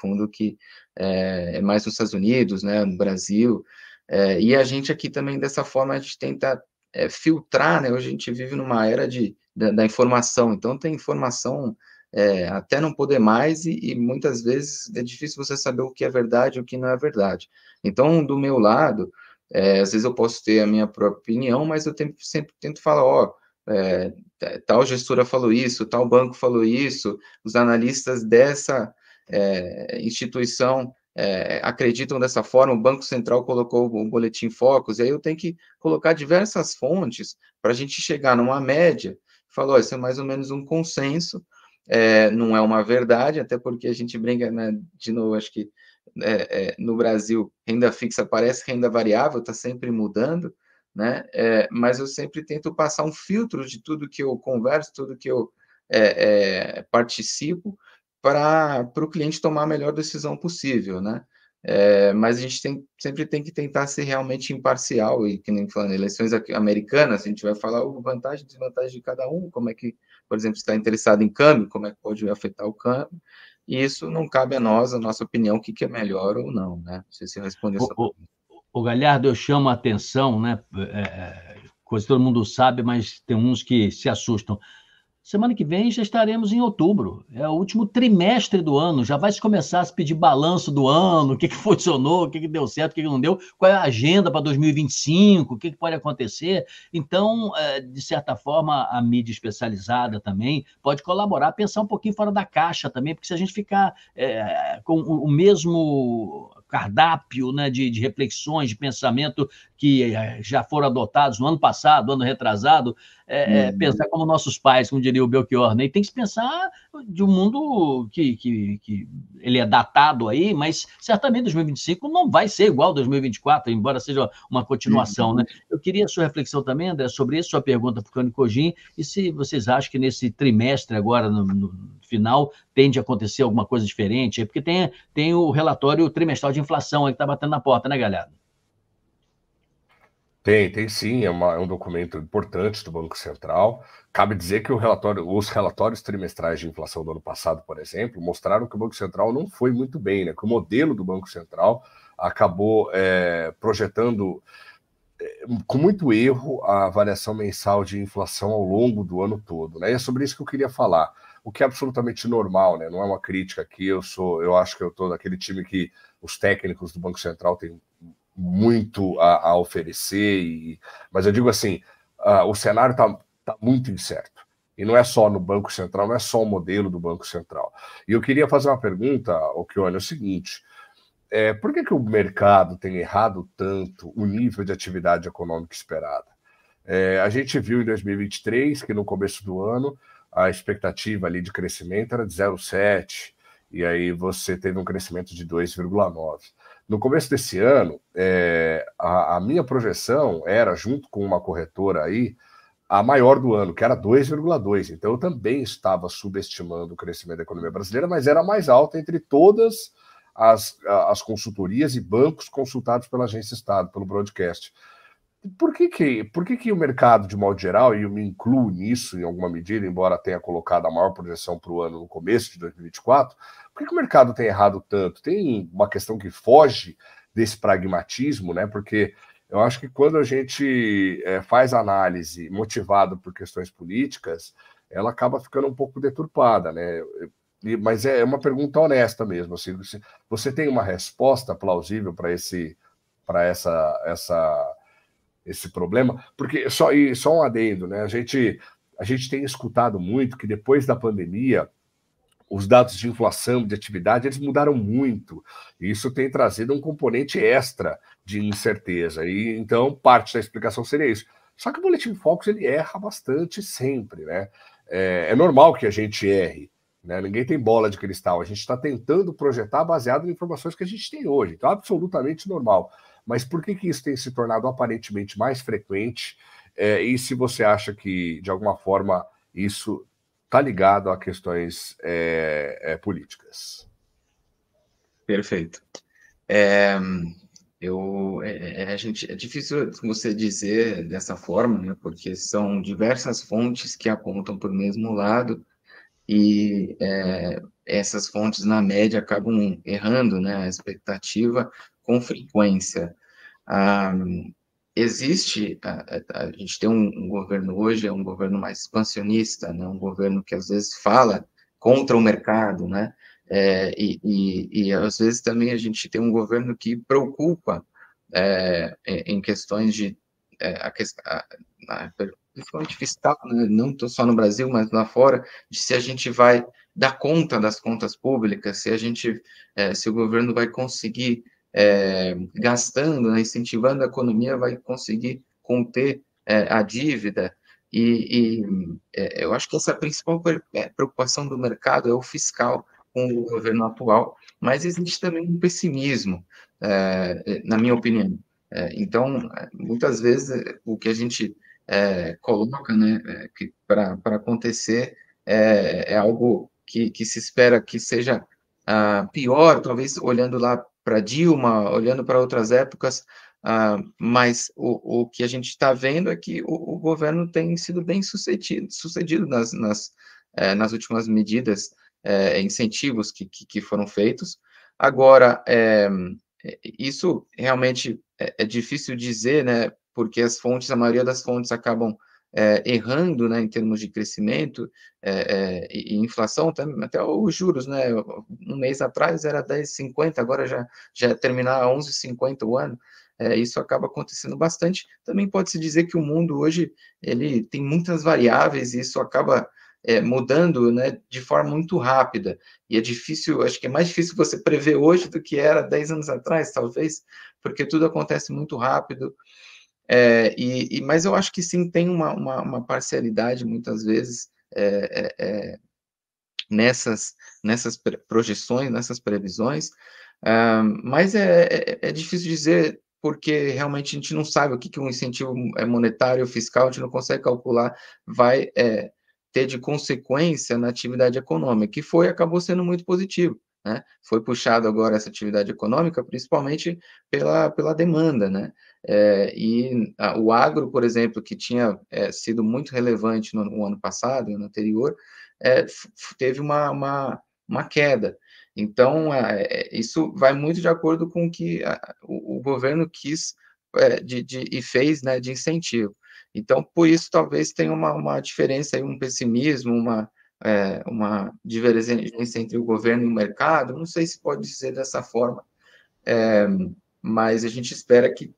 Speaker 3: fundo que é, é mais nos Estados Unidos, né, no Brasil, é, e a gente aqui também, dessa forma, a gente tenta é, filtrar, né? Hoje a gente vive numa era de, da, da informação, então tem informação é, até não poder mais, e, e, muitas vezes é difícil você saber o que é verdade e o que não é verdade. Então, do meu lado, é, às vezes eu posso ter a minha própria opinião, mas eu sempre tento falar, ó, é, tal gestora falou isso, tal banco falou isso, os analistas dessa é, instituição é, acreditam dessa forma, o Banco Central colocou o boletim Focus, e aí eu tenho que colocar diversas fontes para a gente chegar numa média, falou, isso é mais ou menos um consenso, é, não é uma verdade, até porque a gente brinca, né, de novo, acho que é, é no Brasil, renda fixa parece renda variável, está sempre mudando, né, é, mas eu sempre tento passar um filtro de tudo que eu converso, tudo que eu é, participo, para o cliente tomar a melhor decisão possível, né? É, mas a gente tem, sempre tem que tentar ser realmente imparcial e que nem falando eleições americanas, a gente vai falar o vantagem e desvantagem de cada um, como é que, por exemplo, está interessado em câmbio, como é que pode afetar o câmbio. E isso não cabe a nós, a nossa opinião, o que, que é melhor ou não, né? Não sei se respondeu. O, o,
Speaker 1: o Galhardo, eu chamo a atenção, né? É, é, coisa que todo mundo sabe, mas tem uns que se assustam. Semana que vem já estaremos em outubro. É o último trimestre do ano. Já vai se começar a se pedir balanço do ano, o que, que funcionou, o que, que deu certo, o que, que não deu, qual é a agenda para 2025, o que, que pode acontecer. Então, é, de certa forma, a mídia especializada também pode colaborar, pensar um pouquinho fora da caixa também, porque se a gente ficar é, com o mesmo cardápio né, de, de reflexões, de pensamento que eh, já foram adotados no ano passado, ano retrasado, é, hum. pensar como nossos pais, como diria o Belchior, né? e tem que se pensar de um mundo que, que, que ele é datado aí, mas certamente 2025 não vai ser igual 2024, embora seja uma continuação. Hum. Né? Uhum. Eu queria a sua reflexão também, André, sobre isso, sua pergunta para o Cândido Cogim, e se vocês acham que nesse trimestre agora, no, no final, tende a acontecer alguma coisa diferente, porque tem, tem o relatório trimestral de inflação aí que está batendo na porta, né, galera?
Speaker 2: Tem, tem sim, é, uma, é um documento importante do Banco Central. Cabe dizer que relatório, os relatórios trimestrais de inflação do ano passado, por exemplo, mostraram que o Banco Central não foi muito bem, né? Que o modelo do Banco Central acabou é, projetando é, com muito erro a variação mensal de inflação ao longo do ano todo, né? E é sobre isso que eu queria falar, o que é absolutamente normal, né? Não é uma crítica aqui, eu sou, eu acho que eu estou daquele time que os técnicos do Banco Central têm muito a, a oferecer, e, mas eu digo assim, uh, o cenário está tá muito incerto. E não é só no Banco Central, não é só o modelo do Banco Central. E eu queria fazer uma pergunta, o que olha, é o seguinte: é, por que, que o mercado tem errado tanto o nível de atividade econômica esperada? É, a gente viu em 2023 que no começo do ano a expectativa ali de crescimento era de 0,7, e aí você teve um crescimento de 2,9. No começo desse ano, é, a, a, minha projeção era, junto com uma corretora aí, a maior do ano, que era 2,2. Então eu também estava subestimando o crescimento da economia brasileira, mas era a mais alta entre todas as, as consultorias e bancos consultados pela agência Estado, pelo broadcast. Por que que, por que que o mercado, de modo geral, e eu me incluo nisso em alguma medida, embora tenha colocado a maior projeção para o ano no começo de 2024, por que, que o mercado tem errado tanto? Tem uma questão que foge desse pragmatismo, né? Porque eu acho que quando a gente é, faz análise motivada por questões políticas, ela acaba ficando um pouco deturpada, né? E, mas é uma pergunta honesta mesmo. Assim, você tem uma resposta plausível para esse para essa, essa esse problema, porque só, e só um adendo, né? A gente, a gente tem escutado muito que depois da pandemia os dados de inflação, de atividade, eles mudaram muito. isso tem trazido um componente extra de incerteza. E então parte da explicação seria isso. Só que o boletim Focus ele erra bastante sempre, né? É, é normal que a gente erre, né? Ninguém tem bola de cristal. A gente está tentando projetar baseado em informações que a gente tem hoje. Então, é absolutamente normal. Mas por que, que isso tem se tornado aparentemente mais frequente? É, e se você acha que, de alguma forma, isso está ligado a questões é, é, políticas?
Speaker 3: Perfeito. É, eu, é, é, a gente, é difícil você dizer dessa forma, né, porque são diversas fontes que apontam para o mesmo lado e essas fontes, na média, acabam errando né, a expectativa com frequência. Ah, existe, a, a, gente tem um, um, governo hoje, é um governo mais expansionista, né? um governo que às vezes fala contra o mercado, né? É, e, e, e, às vezes também a gente tem um governo que preocupa é, em questões de é, a, a, principalmente fiscal, né? não só no Brasil, mas lá fora, de se a gente vai dar conta das contas públicas, se a gente, é, se o governo vai conseguir é, gastando, né, incentivando a economia, vai conseguir conter é, a dívida. E, e é, eu acho que essa é principal é, preocupação do mercado é o fiscal com o governo atual, mas existe também um pessimismo, é, na minha opinião. então, muitas vezes, o que a gente coloca né, para acontecer é, algo que, que se espera que seja ah, pior, talvez olhando lá para Dilma, olhando para outras épocas, uh, mas o, o que a gente está vendo é que o, o, governo tem sido bem sucedido, sucedido nas, nas, eh, nas últimas medidas, eh, incentivos que, que, que, foram feitos. Agora, eh, isso realmente é, é difícil dizer, né, porque as fontes, a maioria das fontes acabam é, errando né, em termos de crescimento é, é, e, inflação, também, até os juros, né? Um mês atrás era 10,50, agora já, já é terminar 11,50 o ano. É, isso acaba acontecendo bastante. Também pode-se dizer que o mundo hoje ele tem muitas variáveis e isso acaba é, mudando né, de forma muito rápida. E é difícil, acho que é mais difícil você prever hoje do que era 10 anos atrás, talvez, porque tudo acontece muito rápido. É, e, e, mas eu acho que sim, tem uma, uma, uma parcialidade, muitas vezes, é, é, é nessas, nessas projeções, nessas previsões, ah, mas é, é, é, difícil dizer porque realmente a gente não sabe o que, que um incentivo monetário fiscal, a gente não consegue calcular, vai ter de consequência na atividade econômica, que foi, acabou sendo muito positivo. Né? Foi puxado agora essa atividade econômica, principalmente pela, pela demanda, né? É, e a, o agro, por exemplo, que tinha é, sido muito relevante no, no ano passado e no anterior, é, teve uma, uma, uma, queda. Então, é, é, isso vai muito de acordo com o que a, o, o, governo quis é, de, de, e fez né, de incentivo. Então, por isso, talvez tenha uma, uma diferença, aí, um pessimismo, uma, é, uma divergência entre o governo e o mercado, não sei se pode dizer dessa forma, é, mas a gente espera que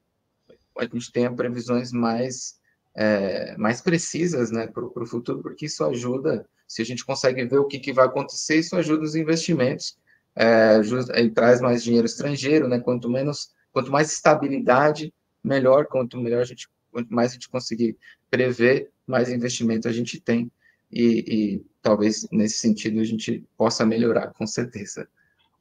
Speaker 3: a gente tenha previsões mais, é, mais precisas né, para o futuro, porque isso ajuda, se a gente consegue ver o que, que vai acontecer, isso ajuda os investimentos, é, ajuda, e traz mais dinheiro estrangeiro, né, quanto, menos, quanto mais estabilidade, melhor, quanto melhor a gente, quanto mais a gente conseguir prever, mais investimento a gente tem e, e talvez nesse sentido a gente possa melhorar, com certeza.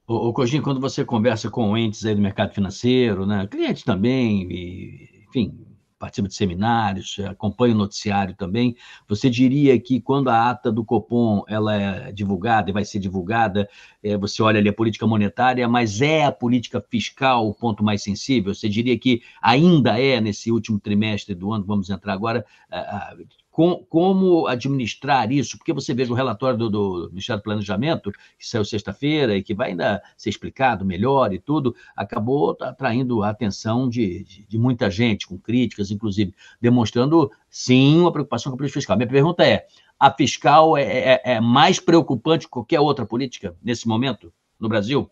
Speaker 1: O Cojinho, quando você conversa com entes aí do mercado financeiro, né, clientes também, e, enfim, participa de seminários, acompanha o noticiário também, você diria que quando a ata do Copom ela é divulgada e vai ser divulgada, é, você olha ali a política monetária, mas é a política fiscal o ponto mais sensível? Você diria que ainda é nesse último trimestre do ano, vamos entrar agora, a, a, com, como administrar isso, porque você veja o relatório do, do Ministério do Planejamento, que saiu sexta-feira e que vai ainda ser explicado melhor e tudo, acabou atraindo a atenção de, de, de muita gente, com críticas, inclusive, demonstrando, sim, uma preocupação com a política fiscal. Minha pergunta é, a fiscal é, é, é mais preocupante que qualquer outra política nesse momento no Brasil?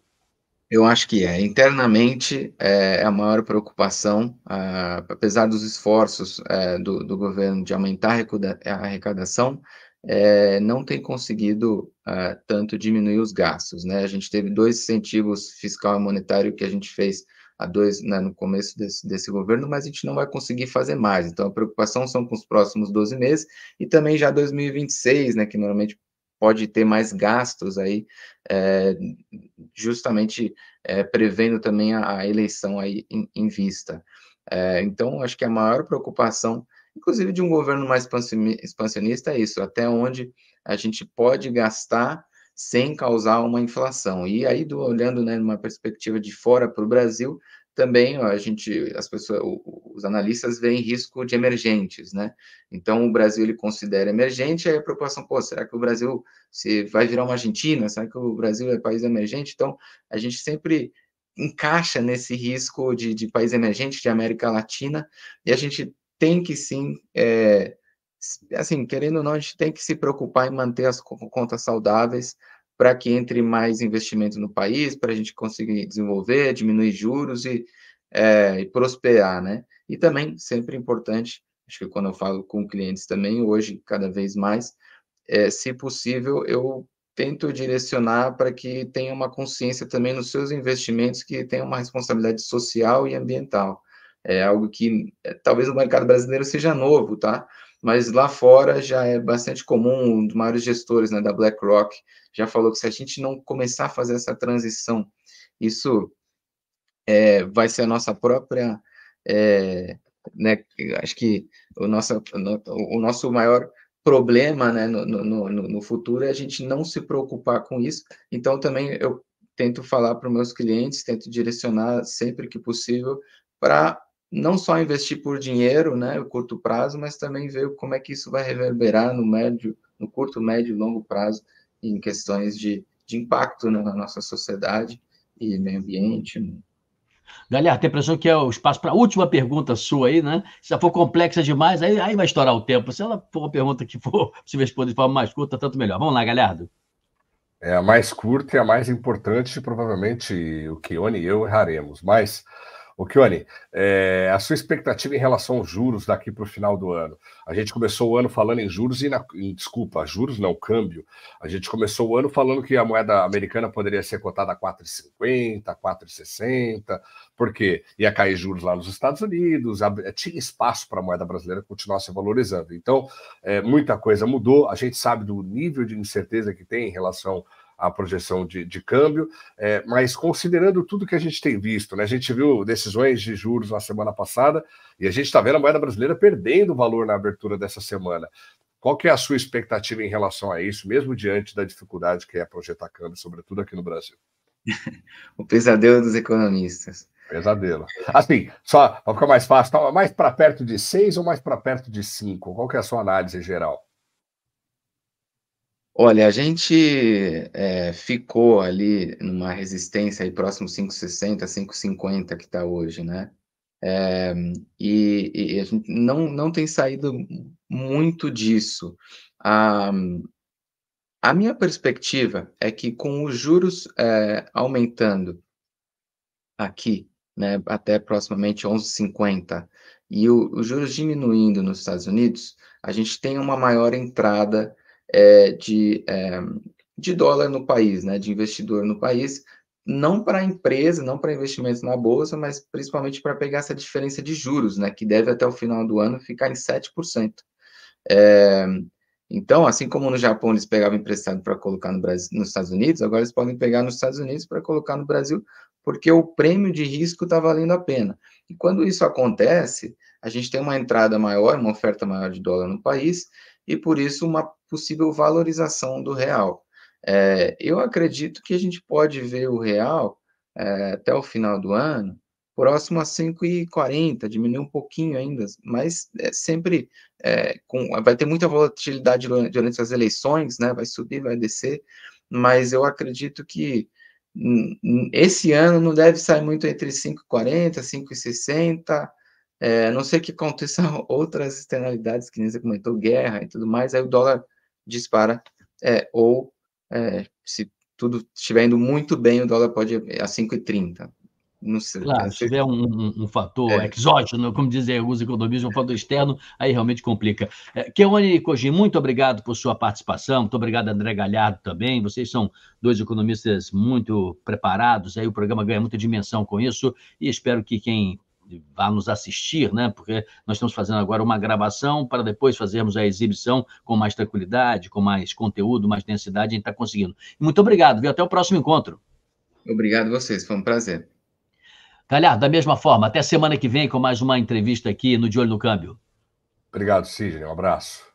Speaker 3: Eu acho que é. Internamente é, é a maior preocupação, ah, apesar dos esforços é, do, do, governo de aumentar a arrecadação, é, não tem conseguido ah, tanto diminuir os gastos. Né? A gente teve dois incentivos fiscal e monetário que a gente fez a dois né, no começo desse, desse governo, mas a gente não vai conseguir fazer mais. Então, a preocupação são com os próximos 12 meses e também já 2026, né, que normalmente pode ter mais gastos aí, é, justamente é, prevendo também a, a, eleição aí em, em vista. É, então, acho que a maior preocupação, inclusive de um governo mais expansionista, é isso, até onde a gente pode gastar sem causar uma inflação. E aí, do, olhando né, numa perspectiva de fora para o Brasil, também a gente, as pessoas, os analistas veem risco de emergentes, né? Então o Brasil ele considera emergente, aí a preocupação, pô, será que o Brasil se vai virar uma Argentina? Será que o Brasil é país emergente? Então a gente sempre encaixa nesse risco de, de país emergente de América Latina e a gente tem que sim, é, assim, querendo ou não, a gente tem que se preocupar em manter as contas saudáveis para que entre mais investimento no país, para a gente conseguir desenvolver, diminuir juros e, é, e prosperar, né? E também, sempre importante, acho que quando eu falo com clientes também, hoje, cada vez mais, é, se possível, eu tento direcionar para que tenha uma consciência também nos seus investimentos, que tenha uma responsabilidade social e ambiental. É algo que é, talvez o mercado brasileiro seja novo, tá? mas lá fora já é bastante comum, um dos maiores gestores né, da BlackRock já falou que se a gente não começar a fazer essa transição, isso é, vai ser a nossa própria, é, né, acho que o nosso, o nosso maior problema né, no, no, no futuro é a gente não se preocupar com isso, então também eu tento falar para os meus clientes, tento direcionar sempre que possível para não só investir por dinheiro, né, o curto prazo, mas também ver como é que isso vai reverberar no médio, no curto, médio e longo prazo em questões de, de impacto né, na nossa sociedade e meio ambiente. Né.
Speaker 1: Galera, tem a impressão que é o espaço para a última pergunta sua aí, né? Se ela for complexa demais, aí, aí vai estourar o tempo. Se ela for uma pergunta que for *laughs* se responder de forma mais curta, tá tanto melhor. Vamos lá, Galhardo.
Speaker 2: É a mais curta e a mais importante, provavelmente o que Oni e eu erraremos. Mas o Kione, é, a sua expectativa em relação aos juros daqui para o final do ano? A gente começou o ano falando em juros e na, em, desculpa, juros não, câmbio. A gente começou o ano falando que a moeda americana poderia ser cotada a 4,50, 4,60, porque ia cair juros lá nos Estados Unidos, tinha espaço para a moeda brasileira continuar se valorizando. Então, é, muita coisa mudou. A gente sabe do nível de incerteza que tem em relação a projeção de, de câmbio, é, mas considerando tudo que a gente tem visto, né, a gente viu decisões de juros na semana passada e a gente está vendo a moeda brasileira perdendo valor na abertura dessa semana. Qual que é a sua expectativa em relação a isso, mesmo diante da dificuldade que é projetar câmbio, sobretudo aqui no Brasil? *laughs* o pesadelo dos economistas. Pesadelo. Assim, só para ficar mais fácil, tá mais para perto
Speaker 3: de seis ou mais para perto de cinco? Qual que é a sua análise geral? Olha, a gente é, ficou ali numa resistência aí próximo 5,60, 5,50 que está hoje, né? É, e, e, a gente não, não tem saído muito disso. A, a minha perspectiva é que com os juros é, aumentando aqui, né, até proximamente 11,50, e os juros diminuindo nos Estados Unidos, a gente tem uma maior entrada é, de, é, de dólar no país, né, de investidor no país, não para empresa, não para investimentos na bolsa, mas principalmente para pegar essa diferença de juros, né, que deve até o final do ano ficar em 7%. É, então, assim como no Japão eles pegavam emprestado para colocar no Brasil, nos Estados Unidos, agora eles podem pegar nos Estados Unidos para colocar no Brasil, porque o prêmio de risco está valendo a pena. E quando isso acontece, a gente tem uma entrada maior, uma oferta maior de dólar no país, e por isso uma possível valorização do real. É, eu acredito que a gente pode ver o real é, até o final do ano próximo a 5,40, diminuir um pouquinho ainda, mas é sempre é, com, vai ter muita volatilidade durante as eleições, né? Vai subir, vai descer, mas eu acredito que esse ano não deve sair muito entre 5,40, 5,60, é, a não ser que aconteçam *laughs* outras externalidades, que nem você comentou, guerra e tudo mais, aí o dólar dispara, é, ou é, se tudo estiver indo muito bem, o dólar pode ir a 5,30.
Speaker 1: Não sei, claro, não sei. se tiver um, um, um fator é. exógeno, como dizem os economistas, um fator externo, aí realmente complica. É, Keone Koji, muito obrigado por sua participação, muito obrigado, André Galhardo, também. Vocês são dois economistas muito preparados, aí o programa ganha muita dimensão com isso, e espero que quem vá nos assistir, né? Porque nós estamos fazendo agora uma gravação para depois fazermos a exibição com mais tranquilidade, com mais conteúdo, mais densidade, a gente está conseguindo. Muito obrigado, viu? Até o próximo encontro. Obrigado a vocês, foi um prazer. Galhardo, da mesma forma, até semana que vem com mais uma entrevista aqui no De Olho no Câmbio. Obrigado, Sidney. Um abraço.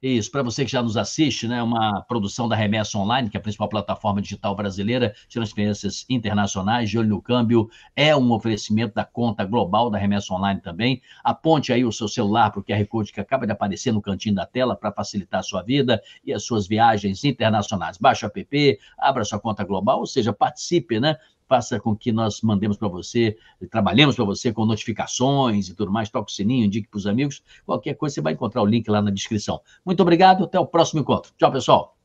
Speaker 1: É isso, para você que já nos assiste, né, uma produção da Remessa Online, que é a principal plataforma digital brasileira de transferências internacionais, de olho no câmbio, é um oferecimento da conta global da Remessa Online também. Aponte aí o seu celular para o QR Code que acaba de aparecer no cantinho da tela para facilitar a sua vida e as suas viagens internacionais. Baixe o app, abra sua conta global, ou seja, participe né, faça com que nós mandemos para você, trabalhemos para você com notificações e tudo mais, toque o sininho, indique para os amigos, qualquer coisa você vai encontrar o link lá na descrição. Muito obrigado, até o próximo encontro. Tchau, pessoal.